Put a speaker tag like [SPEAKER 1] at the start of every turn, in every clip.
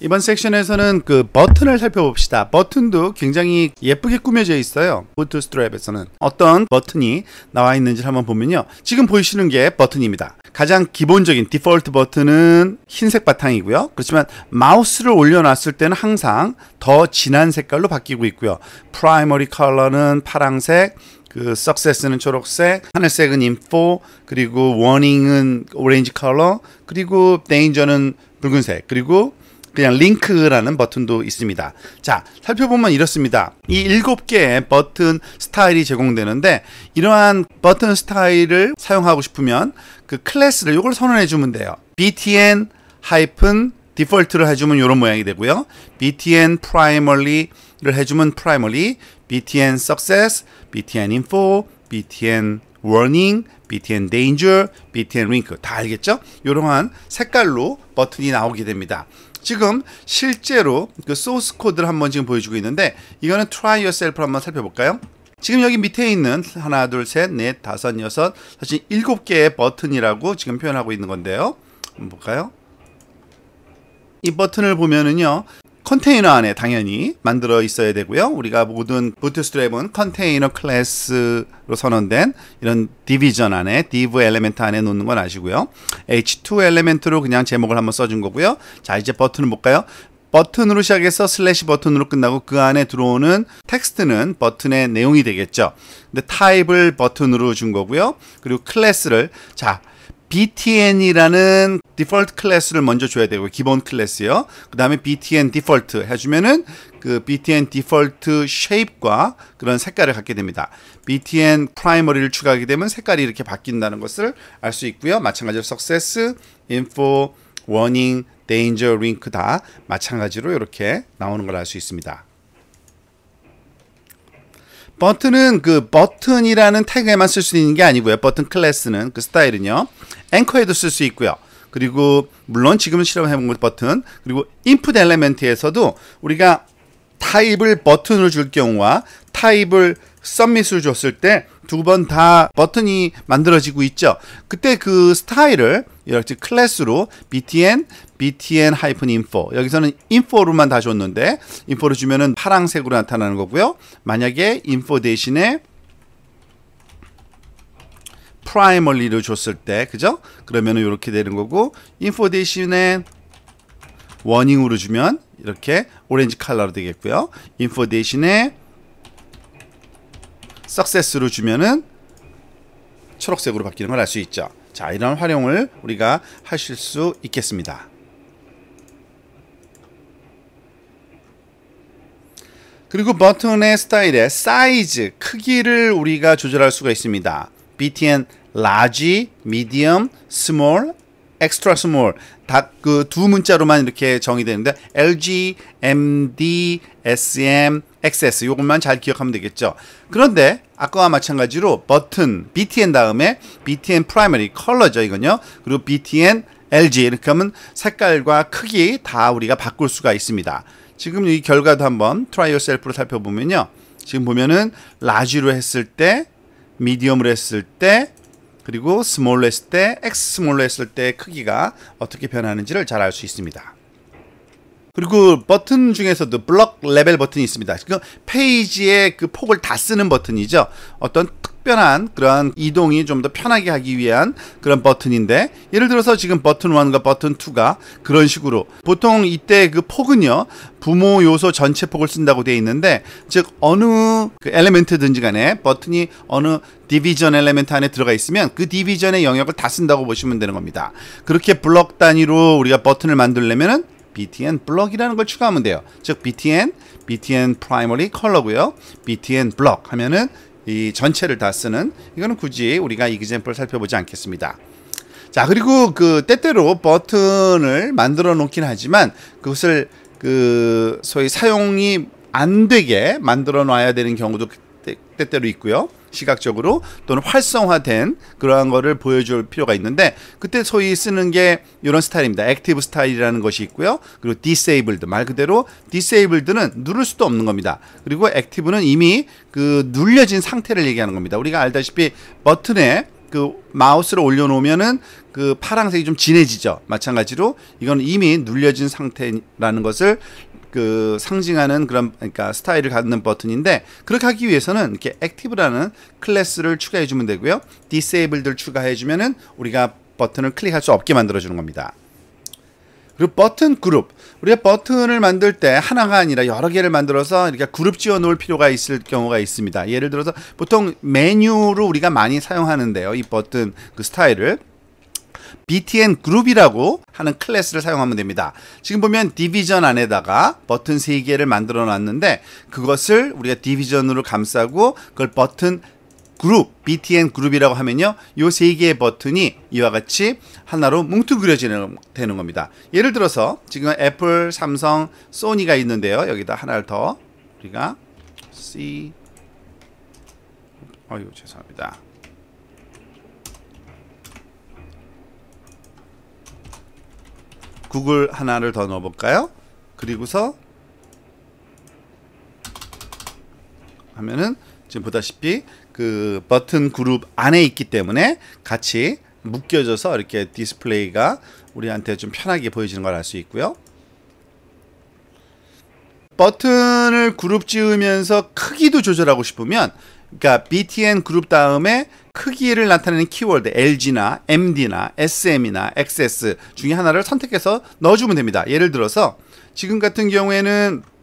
[SPEAKER 1] 이번 섹션에서는 그 버튼을 살펴봅시다. 버튼도 굉장히 예쁘게 꾸며져 있어요. 부트 스트랩에서는 어떤 버튼이 나와 있는지 한번 보면요. 지금 보이시는 게 버튼입니다. 가장 기본적인 디폴트 버튼은 흰색 바탕이고요. 그렇지만 마우스를 올려놨을 때는 항상 더 진한 색깔로 바뀌고 있고요. 프라이머리 컬러는 파랑색, 그 석세스는 초록색, 하늘색은 인포, 그리고 워닝은 오렌지 컬러, 그리고 데인저는 붉은색, 그리고 그냥 링크라는 버튼도 있습니다. 자, 살펴보면 이렇습니다. 이 일곱 개의 버튼 스타일이 제공되는데 이러한 버튼 스타일을 사용하고 싶으면 그 클래스를 이걸 선언해 주면 돼요. btn 하이픈 디폴트를 해주면 이런 모양이 되고요. btn primary를 해주면 primary, btn success, btn info, btn warning, btn danger, btn link 다 알겠죠? 이러한 색깔로 버튼이 나오게 됩니다. 지금 실제로 그 소스 코드를 한번 지금 보여주고 있는데 이거는 try yourself를 한번 살펴볼까요? 지금 여기 밑에 있는 하나, 둘, 셋, 넷, 다섯, 여섯, 사실 일곱 개의 버튼이라고 지금 표현하고 있는 건데요. 한번 볼까요? 이 버튼을 보면은요 컨테이너 안에 당연히 만들어 있어야 되고요. 우리가 모든 부트스트랩은 컨테이너 클래스로 선언된 이런 디비전 안에 div 엘리멘트 안에 놓는 건 아시고요. h2 엘리멘트로 그냥 제목을 한번 써준 거고요. 자 이제 버튼을 볼까요? 버튼으로 시작해서 슬래시 버튼으로 끝나고 그 안에 들어오는 텍스트는 버튼의 내용이 되겠죠. 근데 타입을 버튼으로 준 거고요. 그리고 클래스를 자 btn이라는 디폴트 클래스를 먼저 줘야 되고 기본 클래스요. 그 다음에 btn 디폴트 해주면은 그 btn 디폴트 쉐입과 그런 색깔을 갖게 됩니다. btn 프라이머리를 추가하게 되면 색깔이 이렇게 바뀐다는 것을 알 수 있고요. 마찬가지로 success, info, warning, danger, link 다 마찬가지로 이렇게 나오는 걸 알 수 있습니다. 버튼은 그 버튼이라는 태그에만 쓸 수 있는 게 아니고요. 버튼 클래스는 그 스타일은요. 앵커에도 쓸 수 있고요. 그리고 물론 지금 은 실험해본 버튼 그리고 인풋 엘레멘트에서도 우리가 타입을 버튼을 줄 경우와 타입을 썸밋을 줬을 때 두 번 다 버튼이 만들어지고 있죠. 그때 그 스타일을 이렇게 클래스로 btn btn 하이픈 info 여기서는 info로만 다시 줬는데 info를 주면은 파랑색으로 나타나는 거고요. 만약에 info 대신에 primary를 줬을 때 그죠? 그러면은 이렇게 되는 거고 info 대신에 워닝으로 주면 이렇게 오렌지 컬러로 되겠고요. 인포 대신에 석세스로 주면은 초록색으로 바뀌는 걸 알 수 있죠. 자 이런 활용을 우리가 하실 수 있겠습니다. 그리고 버튼의 스타일의 사이즈, 크기를 우리가 조절할 수가 있습니다. BTN large, medium, small, extra small 그두 문자로만 이렇게 정의되는데 LG, MD, SM, XS 이것만잘 기억하면 되겠죠. 그런데 아까와 마찬가지로 버튼 BTN 다음에 BTN 프라이머리 컬러죠 이건요. 그리고 BTN LG 이렇게 하면 색깔과 크기 다 우리가 바꿀 수가 있습니다. 지금 이 결과도 한번 트라이 요셀프로 살펴보면요. 지금 보면은 라지로 했을 때 미디엄으로 했을 때 그리고 스몰로 했을 때 엑스 스몰로 했을 때 크기가 어떻게 변하는지를 잘 알 수 있습니다. 그리고 버튼 중에서도 블럭 레벨 버튼이 있습니다. 그 페이지의 그 폭을 다 쓰는 버튼이죠. 어떤 특별한 그런 이동이 좀 더 편하게 하기 위한 그런 버튼인데 예를 들어서 지금 버튼 1과 버튼 2가 그런 식으로 보통 이때 그 폭은요 부모 요소 전체 폭을 쓴다고 되어 있는데 즉 어느 그 엘리멘트든지 간에 버튼이 어느 디비전 엘리멘트 안에 들어가 있으면 그 디비전의 영역을 다 쓴다고 보시면 되는 겁니다. 그렇게 블럭 단위로 우리가 버튼을 만들려면은 btn 블럭이라는 걸 추가하면 돼요. 즉 btn, btn primary 컬러고요. btn 블럭 하면은 이 전체를 다 쓰는 이거는 굳이 우리가 이기젠플 살펴보지 않겠습니다. 자 그리고 그 때때로 버튼을 만들어 놓긴 하지만 그것을 그 소위 사용이 안 되게 만들어 놔야 되는 경우도 그 때때로 있고요. 시각적으로 또는 활성화된 그러한 거를 보여줄 필요가 있는데 그때 소위 쓰는 게 이런 스타일입니다. 액티브 스타일이라는 것이 있고요. 그리고 디세이블드 말 그대로 디세이블드는 누를 수도 없는 겁니다. 그리고 액티브는 이미 그 눌려진 상태를 얘기하는 겁니다. 우리가 알다시피 버튼에 그 마우스를 올려놓으면은 그 파란색이 좀 진해지죠. 마찬가지로 이건 이미 눌려진 상태라는 것을 그 상징하는 그런 그러니까 스타일을 갖는 버튼인데 그렇게 하기 위해서는 이렇게 액티브라는 클래스를 추가해 주면 되고요. d 세이블 b 를 추가해 주면은 우리가 버튼을 클릭할 수 없게 만들어 주는 겁니다. 그리고 버튼 그룹. 우리가 버튼을 만들 때 하나가 아니라 여러 개를 만들어서 이렇게 그룹 지어 놓을 필요가 있을 경우가 있습니다. 예를 들어서 보통 메뉴로 우리가 많이 사용하는데요. 이 버튼 그 스타일을 BTN 그룹이라고 하는 클래스를 사용하면 됩니다. 지금 보면 디비전 안에다가 버튼 3개를 만들어 놨는데 그것을 우리가 디비전으로 감싸고 그걸 버튼 그룹, BTN 그룹이라고 하면요. 요 세 개의 버튼이 이와 같이 하나로 뭉뚱그려지는 되는 겁니다. 예를 들어서 지금 애플, 삼성, 소니가 있는데요. 여기다 하나를 더 우리가 C 아유 죄송합니다. 구글 하나를 더 넣어볼까요? 그리고서 하면은 지금 보다시피 그 버튼 그룹 안에 있기 때문에 같이 묶여져서 이렇게 디스플레이가 우리한테 좀 편하게 보여지는 걸 알 수 있고요. 버튼을 그룹 지으면서 크기도 조절하고 싶으면 그러니까 BTN 그룹 다음에 크기를 나타내는 키워드 LG나 MD나 SM이나 XS 중에 하나를 선택해서 넣어주면 됩니다. 예를 들어서 지금 같은 경우에는 그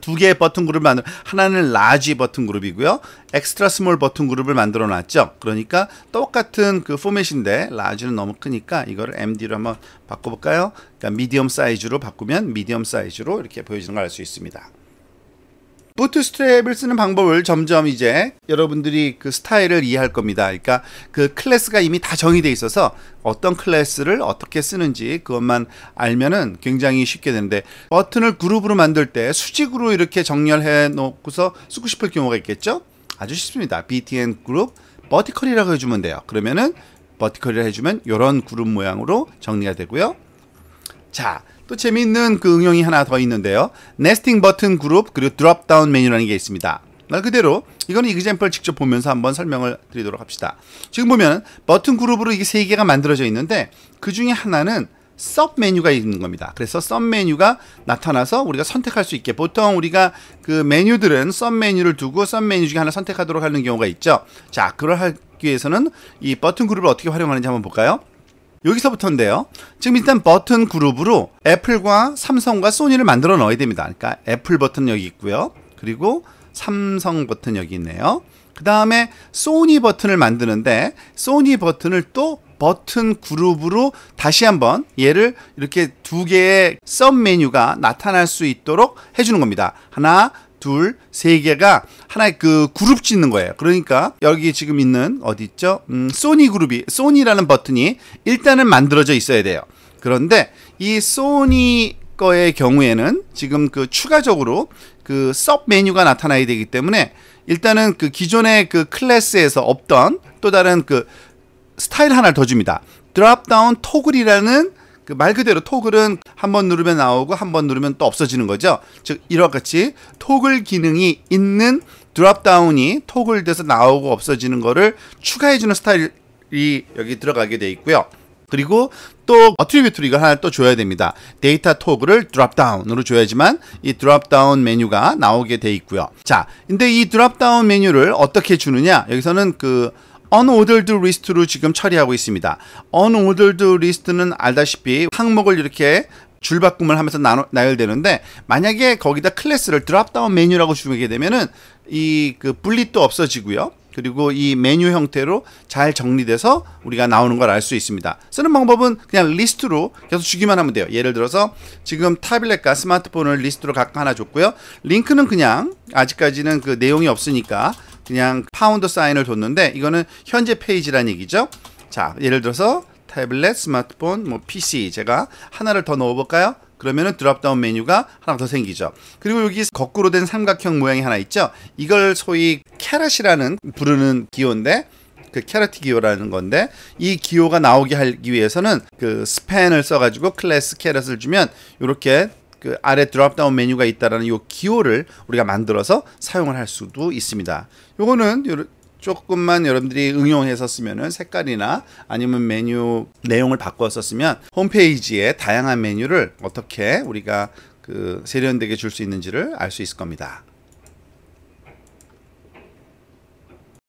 [SPEAKER 1] 두 개의 버튼 그룹을 만들 하나는 라지 버튼 그룹이고요. 엑스트라 스몰 버튼 그룹을 만들어 놨죠. 그러니까 똑같은 그 포맷인데 라지는 너무 크니까 이거를 MD로 한번 바꿔 볼까요? 그러니까 미디엄 사이즈로 바꾸면 미디엄 사이즈로 이렇게 보여지는 걸 알 수 있습니다. 부트스트랩을 쓰는 방법을 점점 이제 여러분들이 그 스타일을 이해할 겁니다. 그러니까 그 클래스가 이미 다 정의돼 있어서 어떤 클래스를 어떻게 쓰는지 그것만 알면은 굉장히 쉽게 되는데 버튼을 그룹으로 만들 때 수직으로 이렇게 정렬해 놓고서 쓰고 싶을 경우가 있겠죠? 아주 쉽습니다. BTN 그룹 버티컬이라고 해주면 돼요. 그러면은 버티컬이라 고 해주면 이런 그룹 모양으로 정리가 되고요. 자, 또 재미있는 그 응용이 하나 더 있는데요. 네스팅 버튼 그룹 그리고 드롭다운 메뉴라는 게 있습니다. 말 그대로 이거는 이그젠플 직접 보면서 한번 설명을 드리도록 합시다. 지금 보면 버튼 그룹으로 이게 세 개가 만들어져 있는데 그 중에 하나는 썸 메뉴가 있는 겁니다. 그래서 썸 메뉴가 나타나서 우리가 선택할 수 있게 보통 우리가 그 메뉴들은 썸 메뉴를 두고 썸 메뉴 중에 하나 선택하도록 하는 경우가 있죠. 자, 그걸 하기 위해서는 이 버튼 그룹을 어떻게 활용하는지 한번 볼까요? 여기서부터인데요. 지금 일단 버튼 그룹으로 애플과 삼성과 소니를 만들어 넣어야 됩니다. 그러니까 애플 버튼 여기 있고요. 그리고 삼성 버튼 여기 있네요. 그 다음에 소니 버튼을 만드는데 소니 버튼을 또 버튼 그룹으로 다시 한번 얘를 이렇게 두 개의 썸 메뉴가 나타날 수 있도록 해주는 겁니다. 하나, 둘, 세 개가 하나의 그 그룹 짓는 거예요. 그러니까 여기 지금 있는 어디 있죠? 음, 소니 그룹이 소니라는 버튼이 일단은 만들어져 있어야 돼요. 그런데 이 소니 거의 경우에는 지금 그 추가적으로 그섭 메뉴가 나타나야 되기 때문에 일단은 그 기존의 그 클래스에서 없던 또 다른 그 스타일 하나를 더 줍니다. 드랍다운 토글이라는 그말 그대로 토글은 한 번 누르면 나오고 한 번 누르면 또 없어지는 거죠. 즉 이와 같이 토글 기능이 있는 드랍다운이 토글 돼서 나오고 없어지는 거를 추가해주는 스타일이 여기 들어가게 돼 있고요. 그리고 또 어트리뷰트로 이걸 하나 또 줘야 됩니다. 데이터 토글을 드랍다운으로 줘야지만 이 드랍다운 메뉴가 나오게 돼 있고요. 자, 근데 이 드랍다운 메뉴를 어떻게 주느냐? 여기서는 그 unordered list로 지금 처리하고 있습니다. unordered list는 알다시피 항목을 이렇게 줄바꿈을 하면서 나눠, 나열되는데 만약에 거기다 클래스를 드랍다운 메뉴라고 주게 되면은 이그 분리도 없어지고요. 그리고 이 메뉴 형태로 잘 정리돼서 우리가 나오는 걸 알 수 있습니다. 쓰는 방법은 그냥 리스트로 계속 주기만 하면 돼요. 예를 들어서 지금 타블렛과 스마트폰을 리스트로 각각 하나 줬고요. 링크는 그냥 아직까지는 그 내용이 없으니까 그냥 파운드 사인을 뒀는데 이거는 현재 페이지란 얘기죠. 자, 예를 들어서 태블릿, 스마트폰, 뭐 PC 제가 하나를 더 넣어볼까요? 그러면은 드랍다운 메뉴가 하나 더 생기죠. 그리고 여기 거꾸로 된 삼각형 모양이 하나 있죠. 이걸 소위 캐럿이라는 부르는 기호인데 그 캐럿 기호라는 건데 이 기호가 나오게 하기 위해서는 그 스팬을 써가지고 클래스 캐럿을 주면 이렇게 그 아래 드롭다운 메뉴가 있다라는 요 기호를 우리가 만들어서 사용을 할 수도 있습니다. 요거는 조금만 여러분들이 응용해서 쓰면은 색깔이나 아니면 메뉴 내용을 바꿔서 쓰면 홈페이지에 다양한 메뉴를 어떻게 우리가 그 세련되게 줄 수 있는지를 알 수 있을 겁니다.